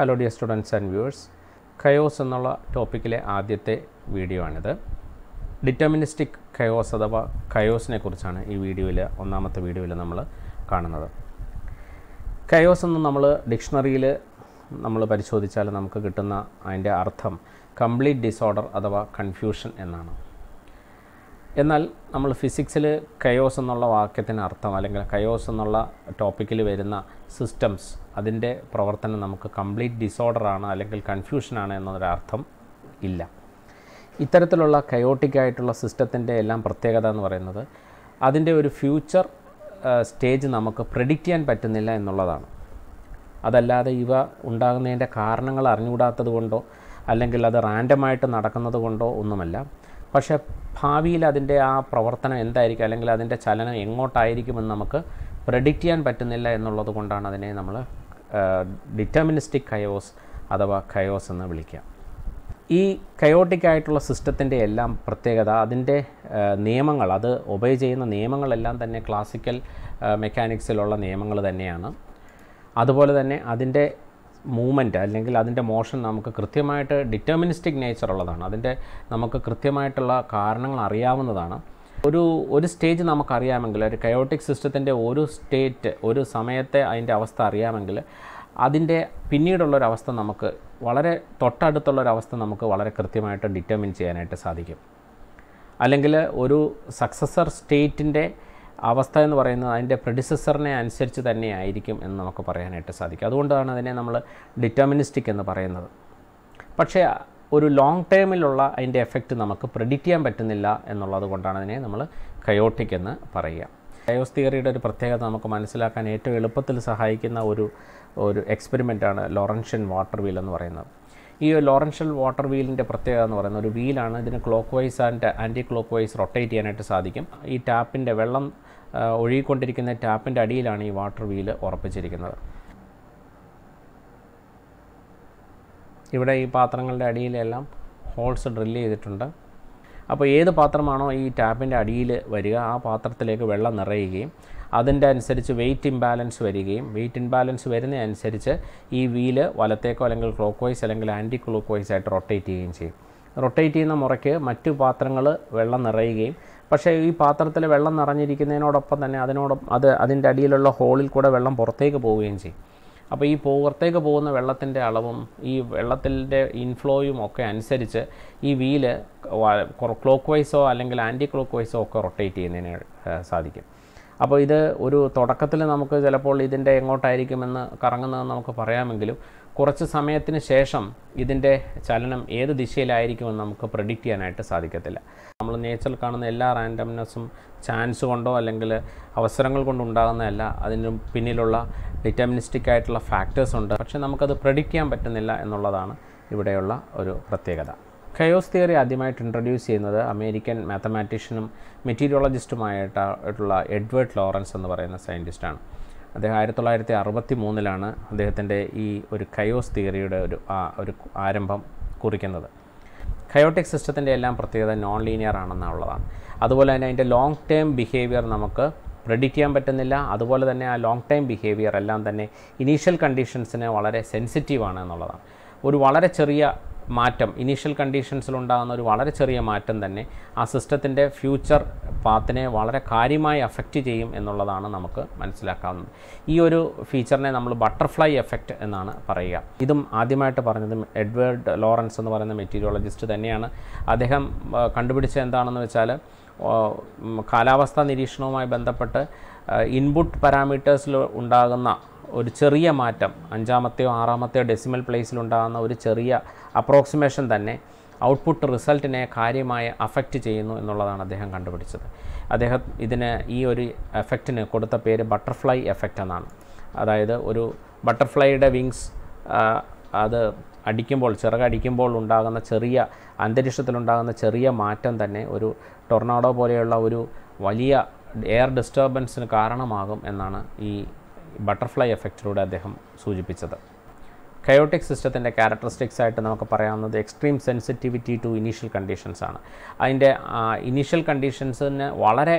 hello dear students and viewers chaos എന്നുള്ള ടോപ്പിക്കിലെ ആദ്യത്തെ വീഡിയോ ആണിത് ഡിറ്റർമിനിസ്റ്റിക് കയോസ് അഥവാ കയോസിനെ കുറിച്ചാണ് ഈ വീഡിയോയിൽ ഒന്നാമത്തെ വീഡിയോയിൽ നമ്മൾ കാണുന്നത് കയോസ് എന്ന് നമ്മൾ ഡിക്ഷണറിയിൽ നമ്മൾ പരിശോധിച്ചാൽ നമുക്ക് കിട്ടുന്ന അതിൻ്റെ അർത്ഥം കംപ്ലീറ്റ് ഡിസോർഡർ അഥവാ കൺഫ്യൂഷൻ എന്നാണ് എന്നാൽ നമ്മൾ ഫിസിക്സിൽ കയോസ് എന്നുള്ള വാക്യത്തിന് അർത്ഥം അല്ലെങ്കിൽ കയോസ് എന്നുള്ള ടോപ്പിക്കിൽ വരുന്ന സിസ്റ്റംസ് അതിൻ്റെ പ്രവർത്തനം നമുക്ക് കംപ്ലീറ്റ് ഡിസോർഡറാണ് അല്ലെങ്കിൽ കൺഫ്യൂഷനാണ് എന്നൊരർത്ഥം ഇല്ല ഇത്തരത്തിലുള്ള കയോട്ടിക് ആയിട്ടുള്ള സിസ്റ്റത്തിൻ്റെ എല്ലാം പ്രത്യേകത എന്ന് പറയുന്നത് അതിൻ്റെ ഒരു ഫ്യൂച്ചർ സ്റ്റേജ് നമുക്ക് പ്രെഡിക്റ്റ് ചെയ്യാൻ പറ്റുന്നില്ല എന്നുള്ളതാണ് അതല്ലാതെ ഇവ ഉണ്ടാകുന്നതിൻ്റെ കാരണങ്ങൾ അറിഞ്ഞുകൂടാത്തത് കൊണ്ടോ അല്ലെങ്കിൽ അത് റാൻഡമായിട്ട് നടക്കുന്നത് കൊണ്ടോ ഒന്നുമല്ല പക്ഷേ ഭാവിയിൽ അതിൻ്റെ ആ പ്രവർത്തനം എന്തായിരിക്കും അല്ലെങ്കിൽ അതിൻ്റെ ചലനം എങ്ങോട്ടായിരിക്കുമെന്ന് നമുക്ക് പ്രഡിക്റ്റ് ചെയ്യാൻ പറ്റുന്നില്ല എന്നുള്ളത് കൊണ്ടാണ് അതിനെ നമ്മൾ ഡിറ്റർമിനിസ്റ്റിക് കയോസ് അഥവാ കയോസ് എന്ന് വിളിക്കുക ഈ കയോട്ടിക് ആയിട്ടുള്ള സിസ്റ്റത്തിൻ്റെ എല്ലാം പ്രത്യേകത അതിൻ്റെ നിയമങ്ങൾ അത് ഒബേ ചെയ്യുന്ന നിയമങ്ങളെല്ലാം തന്നെ ക്ലാസിക്കൽ മെക്കാനിക്സിലുള്ള നിയമങ്ങൾ തന്നെയാണ് അതുപോലെ തന്നെ അതിൻ്റെ മൂവ്മെൻറ്റ് അല്ലെങ്കിൽ അതിൻ്റെ മോഷൻ നമുക്ക് കൃത്യമായിട്ട് ഡിറ്റർമിനിസ്റ്റിക് നേച്ചർ ഉള്ളതാണ് അതിൻ്റെ നമുക്ക് കൃത്യമായിട്ടുള്ള കാരണങ്ങൾ അറിയാവുന്നതാണ് ഒരു ഒരു സ്റ്റേജ് നമുക്കറിയാമെങ്കിൽ ഒരു കയോട്ടിക് സിസ്റ്റത്തിൻ്റെ ഒരു സ്റ്റേറ്റ് ഒരു സമയത്തെ അതിൻ്റെ അവസ്ഥ അറിയാമെങ്കിൽ അതിൻ്റെ പിന്നീടുള്ളൊരവസ്ഥ നമുക്ക് വളരെ തൊട്ടടുത്തുള്ളൊരവസ്ഥ നമുക്ക് വളരെ കൃത്യമായിട്ട് ഡിറ്റർമിൻ ചെയ്യാനായിട്ട് സാധിക്കും അല്ലെങ്കിൽ ഒരു സക്സസർ സ്റ്റേറ്റിൻ്റെ അവസ്ഥ എന്ന് പറയുന്നത് അതിൻ്റെ പ്രെഡിസസറിനെ അനുസരിച്ച് തന്നെ ആയിരിക്കും എന്ന് നമുക്ക് പറയാനായിട്ട് സാധിക്കും അതുകൊണ്ടാണ് അതിനെ നമ്മൾ ഡിറ്റർമിനിസ്റ്റിക് എന്ന് പറയുന്നത് പക്ഷേ ഒരു ലോങ് ടേമിലുള്ള അതിൻ്റെ എഫക്റ്റ് നമുക്ക് പ്രെഡിക്റ്റ് ചെയ്യാൻ പറ്റുന്നില്ല എന്നുള്ളത് കൊണ്ടാണ് അതിനെ നമ്മൾ കയോട്ടിക് എന്ന് പറയുക കയോസ് തിയറിയുടെ ഒരു പ്രത്യേകത നമുക്ക് മനസ്സിലാക്കാൻ ഏറ്റവും എളുപ്പത്തിൽ സഹായിക്കുന്ന ഒരു ഒരു എക്സ്പെരിമെൻ്റാണ് ലോറൻഷ്യൻ വാട്ടർ വീൽ എന്ന് പറയുന്നത് ഈ ലോറൻഷ്യൽ വാട്ടർ വീലിൻ്റെ പ്രത്യേകത എന്ന് പറയുന്നത് ഒരു വീലാണ് ഇതിന് clockwise and anticlockwise rotate ചെയ്യാനായിട്ട് സാധിക്കും ഈ ടാപ്പിൻ്റെ വെള്ളം ഒഴുകിക്കൊണ്ടിരിക്കുന്ന ടാപ്പിൻ്റെ അടിയിലാണ് ഈ വാട്ടർ വീൽ ഉറപ്പിച്ചിരിക്കുന്നത് ഇവിടെ ഈ പാത്രങ്ങളുടെ അടിയിലെല്ലാം ഹോൾസ് ഡ്രില്ല് ചെയ്തിട്ടുണ്ട് അപ്പോൾ ഏത് പാത്രമാണോ ഈ ടാപ്പിൻ്റെ അടിയിൽ വരിക ആ പാത്രത്തിലേക്ക് വെള്ളം നിറയുകയും അതിൻ്റെ അനുസരിച്ച് വെയിറ്റ് ഇംബാലൻസ് വരികയും വെയിറ്റ് ഇംബാലൻസ് അനുസരിച്ച് ഈ വീല് വലത്തേക്കോ അല്ലെങ്കിൽ ക്ലോക്ക് വൈസ് അല്ലെങ്കിൽ ആൻറ്റി ക്ലോക്ക് വൈസ് ആയിട്ട് റൊട്ടേറ്റ് ചെയ്യുകയും ചെയ്യും റൊട്ടേറ്റ് ചെയ്യുന്ന മുറയ്ക്ക് മറ്റു പാത്രങ്ങൾ വെള്ളം നിറയുകയും പക്ഷേ ഈ പാത്രത്തിൽ വെള്ളം നിറഞ്ഞിരിക്കുന്നതിനോടൊപ്പം തന്നെ അതിനോടൊപ്പം അത് അതിൻ്റെ അടിയിലുള്ള ഹോളിൽ കൂടെ വെള്ളം പുറത്തേക്ക് പോവുകയും ചെയ്യും അപ്പോൾ ഈ പുറത്തേക്ക് പോകുന്ന വെള്ളത്തിൻ്റെ അളവും ഈ വെള്ളത്തിൻ്റെ ഇൻഫ്ലോയും ഒക്കെ അനുസരിച്ച് ഈ വീല് ക്ലോക്ക് വൈസോ അല്ലെങ്കിൽ ആൻറ്റി ക്ലോക്ക് വൈസോ ഒക്കെ റൊട്ടേറ്റ് ചെയ്യുന്നതിന് സാധിക്കും അപ്പോൾ ഇത് ഒരു തുടക്കത്തിൽ നമുക്ക് ചിലപ്പോൾ ഇതിൻ്റെ എങ്ങോട്ടായിരിക്കുമെന്ന് കറങ്ങുന്നതെന്ന് നമുക്ക് പറയാമെങ്കിലും കുറച്ച് സമയത്തിന് ശേഷം ഇതിൻ്റെ ചലനം ഏത് ദിശയിലായിരിക്കുമെന്ന് നമുക്ക് പ്രഡിക്റ്റ് ചെയ്യാനായിട്ട് സാധിക്കത്തില്ല നമ്മൾ നേച്ചറിൽ കാണുന്ന എല്ലാ റാൻഡംനെസ്സും ചാൻസ് കൊണ്ടോ അല്ലെങ്കിൽ അവസരങ്ങൾ കൊണ്ടോ ഉണ്ടാകുന്നതല്ല അതിന് പിന്നിലുള്ള ഡിറ്റർമിനിസ്റ്റിക് ആയിട്ടുള്ള ഫാക്ടേഴ്സ് ഉണ്ട് പക്ഷേ നമുക്കത് പ്രഡിക്റ്റ് ചെയ്യാൻ പറ്റുന്നില്ല എന്നുള്ളതാണ് ഇവിടെയുള്ള ഒരു പ്രത്യേകത കയോസ് തിയറി ആദ്യമായിട്ട് ഇൻട്രൊഡ്യൂസ് ചെയ്യുന്നത് അമേരിക്കൻ മാത്തമാറ്റീഷ്യനും മെറ്റീരിയോളജിസ്റ്റുമായിട്ടുള്ള എഡ്വേർഡ് ലോറൻസ് എന്ന് പറയുന്ന സയൻറ്റിസ്റ്റാണ് അദ്ദേഹം ആയിരത്തി തൊള്ളായിരത്തി അറുപത്തി മൂന്നിലാണ് അദ്ദേഹത്തിൻ്റെ ഈ ഒരു കയോസ് തിയറിയുടെ ഒരു ഒരു ആരംഭം കുറിക്കുന്നത് കയോട്ടിക് സിസ്റ്റത്തിൻ്റെ എല്ലാം പ്രത്യേകത നോൺ ലീനിയർ ആണെന്നുള്ളതാണ് അതുപോലെ തന്നെ അതിൻ്റെ ലോങ് ടേം ബിഹേവിയർ നമുക്ക് പ്രെഡിക്റ്റ് ചെയ്യാൻ പറ്റുന്നില്ല അതുപോലെ തന്നെ ആ ലോങ് ടൈം ബിഹേവിയർ എല്ലാം തന്നെ ഇനീഷ്യൽ കണ്ടീഷൻസിന് വളരെ സെൻസിറ്റീവ് ആണ് എന്നുള്ളതാണ് ഒരു വളരെ ചെറിയ മാറ്റം ഇനീഷ്യൽ കണ്ടീഷൻസിലുണ്ടാകുന്ന ഒരു വളരെ ചെറിയ മാറ്റം തന്നെ ആ സിസ്റ്റത്തിൻ്റെ ഫ്യൂച്ചർ പാത്തിനെ വളരെ കാര്യമായി അഫക്റ്റ് ചെയ്യും എന്നുള്ളതാണ് നമുക്ക് മനസ്സിലാക്കാവുന്നത് ഈ ഒരു ഫീച്ചറിനെ നമ്മൾ ബട്ടർഫ്ലൈ എഫക്റ്റ് എന്നാണ് പറയുക ഇതും ആദ്യമായിട്ട് പറഞ്ഞത് എഡ്വേർഡ് ലോറൻസ് എന്ന് പറയുന്ന മെറ്റീരിയോളജിസ്റ്റ് തന്നെയാണ് അദ്ദേഹം കണ്ടുപിടിച്ച എന്താണെന്ന് വെച്ചാൽ കാലാവസ്ഥാ നിരീക്ഷണവുമായി ബന്ധപ്പെട്ട് ഇൻപുട്ട് പാരാമീറ്റേഴ്സിൽ ഉണ്ടാകുന്ന ഒരു ചെറിയ മാറ്റം അഞ്ചാമത്തെയോ ആറാമത്തെയോ ഡെസിമൽ പ്ലേസിലുണ്ടാകുന്ന ഒരു ചെറിയ അപ്രോക്സിമേഷൻ തന്നെ ഔട്ട്പുട്ട് റിസൾട്ടിനെ കാര്യമായി അഫക്റ്റ് ചെയ്യുന്നു എന്നുള്ളതാണ് അദ്ദേഹം കണ്ടുപിടിച്ചത് അദ്ദേഹം ഇതിന് ഈ ഒരു എഫക്റ്റിന് കൊടുത്ത പേര് ബട്ടർഫ്ലൈ എഫക്റ്റ് എന്നാണ് അതായത് ഒരു ബട്ടർഫ്ലൈയുടെ വിങ്സ് അത് അടിക്കുമ്പോൾ ചിറകടിക്കുമ്പോൾ ഉണ്ടാകുന്ന ചെറിയ അന്തരീക്ഷത്തിലുണ്ടാകുന്ന ചെറിയ മാറ്റം തന്നെ ഒരു ടൊർണാഡോ പോലെയുള്ള ഒരു വലിയ എയർ ഡിസ്റ്റർബൻസിന് കാരണമാകും എന്നാണ് ഈ ബട്ടർഫ്ലൈ എഫക്റ്റിലൂടെ അദ്ദേഹം സൂചിപ്പിച്ചത് കയോട്ടിക് സിസ്റ്റത്തിൻ്റെ ക്യാരക്ടറിസ്റ്റിക്സ് ആയിട്ട് നമുക്ക് പറയാവുന്നത് extreme sensitivity to initial conditions ആണ് അതിൻ്റെ ഇനീഷ്യൽ കണ്ടീഷൻസിന് വളരെ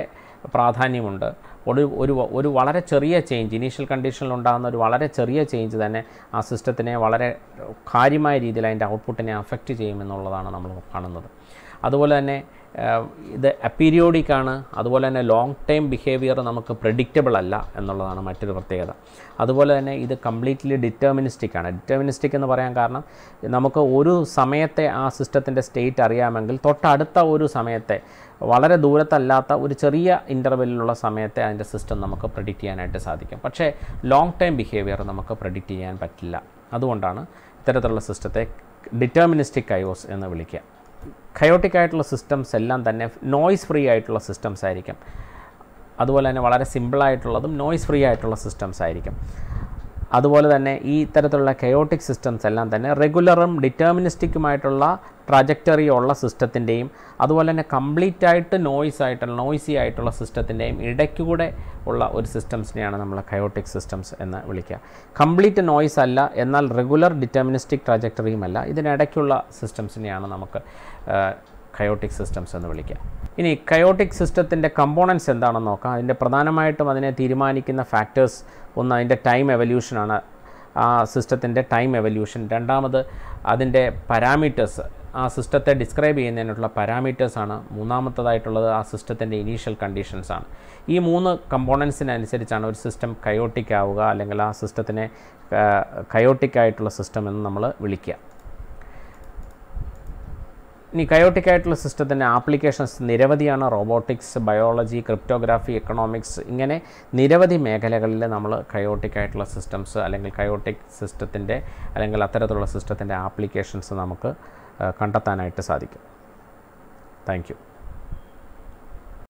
പ്രാധാന്യമുണ്ട് ഒരു ഒരു ഒരു വളരെ ചെറിയ ചേഞ്ച് ഇനീഷ്യൽ കണ്ടീഷനിൽ ഉണ്ടാകുന്ന ഒരു വളരെ ചെറിയ ചേഞ്ച് തന്നെ ആ സിസ്റ്റത്തിനെ വളരെ കാര്യമായ രീതിയിൽ അതിൻ്റെ ഔട്ട്പുട്ടിനെ അഫക്റ്റ് ചെയ്യുമെന്നുള്ളതാണ് നമ്മൾ കാണുന്നത് അതുപോലെ തന്നെ ഇത് അപ്പീരിയോഡിക് ആണ് അതുപോലെ തന്നെ ലോങ് ടൈം ബിഹേവിയർ നമുക്ക് പ്രഡിക്റ്റബിൾ അല്ല എന്നുള്ളതാണ് മറ്റൊരു പ്രത്യേകത അതുപോലെ തന്നെ ഇത് കംപ്ലീറ്റ്ലി ഡിറ്റർമിനിസ്റ്റിക് ആണ് ഡിറ്റർമിനിസ്റ്റിക് എന്ന് പറയാൻ കാരണം നമുക്ക് ഒരു സമയത്തെ ആ സിസ്റ്റത്തിൻ്റെ സ്റ്റേറ്റ് അറിയാമെങ്കിൽ തൊട്ടടുത്ത ഒരു സമയത്തെ വളരെ ദൂരത്തല്ലാത്ത ഒരു ചെറിയ ഇൻ്റർവെല്ലിലുള്ള സമയത്തെ അതിൻ്റെ സിസ്റ്റം നമുക്ക് പ്രഡിക്റ്റ് ചെയ്യാനായിട്ട് സാധിക്കും പക്ഷേ ലോങ് ടൈം ബിഹേവിയർ നമുക്ക് പ്രഡിക്റ്റ് ചെയ്യാൻ പറ്റില്ല അതുകൊണ്ടാണ് ഇത്തരത്തിലുള്ള സിസ്റ്റത്തെ ഡിറ്റർമിനിസ്റ്റിക് കയോസ് എന്ന് വിളിക്കുക കയോട്ടിക് ആയിട്ടുള്ള സിസ്റ്റംസ് എല്ലാം തന്നെ നോയ്സ് ഫ്രീ ആയിട്ടുള്ള സിസ്റ്റംസ് ആയിരിക്കും അതുപോലെ തന്നെ വളരെ സിമ്പിളായിട്ടുള്ളതും നോയ്സ് ഫ്രീ ആയിട്ടുള്ള സിസ്റ്റംസ് ആയിരിക്കും അതുപോലെ തന്നെ ഈ തരത്തിലുള്ള കയോട്ടിക് സിസ്റ്റംസ് എല്ലാം തന്നെ റെഗുലറും ഡിറ്റർമിനിസ്റ്റിക്കുമായിട്ടുള്ള ട്രജക്ടറി ഉള്ള സിസ്റ്റത്തിൻ്റെയും അതുപോലെ തന്നെ കംപ്ലീറ്റ് ആയിട്ട് നോയ്സ് ആയിട്ടുള്ള നോയ്സി ആയിട്ടുള്ള സിസ്റ്റത്തിൻ്റെയും ഇടയ്ക്കൂടെ ഉള്ള ഒരു സിസ്റ്റംസിനെയാണ് നമ്മൾ കയോട്ടിക് സിസ്റ്റംസ് എന്ന് വിളിക്കുക കംപ്ലീറ്റ് നോയ്സ് അല്ല എന്നാൽ റെഗുലർ ഡിറ്റർമിനിസ്റ്റിക് ട്രജക്ടറിയുമല്ല ഇതിനിടയ്ക്കുള്ള സിസ്റ്റംസിനെയാണ് നമുക്ക് കയോട്ടിക് സിസ്റ്റംസ് എന്ന് വിളിക്കാം ഇനി കയോട്ടിക് സിസ്റ്റത്തിൻ്റെ കമ്പോണൻസ് എന്താണെന്ന് നോക്കാം അതിൻ്റെ പ്രധാനമായിട്ടും അതിനെ തീരുമാനിക്കുന്ന ഫാക്ടേഴ്സ് ഒന്ന് അതിൻ്റെ ടൈം എവല്യൂഷനാണ് ആ സിസ്റ്റത്തിൻ്റെ ടൈം എവല്യൂഷൻ രണ്ടാമത് അതിൻ്റെ പാരാമീറ്റേഴ്സ് ആ സിസ്റ്റത്തെ ഡിസ്ക്രൈബ് ചെയ്യുന്നതിനുള്ള പാരാമീറ്റേഴ്സാണ് മൂന്നാമത്തതായിട്ടുള്ളത് ആ സിസ്റ്റത്തിൻ്റെ ഇനീഷ്യൽ കണ്ടീഷൻസാണ് ഈ മൂന്ന് കമ്പോണൻസിനനുസരിച്ചാണ് ഒരു സിസ്റ്റം കയോട്ടിക് ആവുക അല്ലെങ്കിൽ ആ സിസ്റ്റത്തിനെ കയോട്ടിക് ആയിട്ടുള്ള സിസ്റ്റം എന്ന് നമ്മൾ വിളിക്കുക ഇനി കയോട്ടിക് ആയിട്ടുള്ള സിസ്റ്റത്തിൻ്റെ ആപ്ലിക്കേഷൻസ് നിരവധിയാണ് റോബോട്ടിക്സ് ബയോളജി ക്രിപ്റ്റോഗ്രാഫി എക്കണോമിക്സ് ഇങ്ങനെ നിരവധി മേഖലകളിൽ നമ്മൾ കയോട്ടിക് ആയിട്ടുള്ള സിസ്റ്റംസ് അല്ലെങ്കിൽ കയോട്ടിക് സിസ്റ്റത്തിൻ്റെ അല്ലെങ്കിൽ അത്തരത്തിലുള്ള സിസ്റ്റത്തിൻ്റെ ആപ്ലിക്കേഷൻസ് നമുക്ക് കണ്ടെത്താനായിട്ട് സാധിക്കും താങ്ക്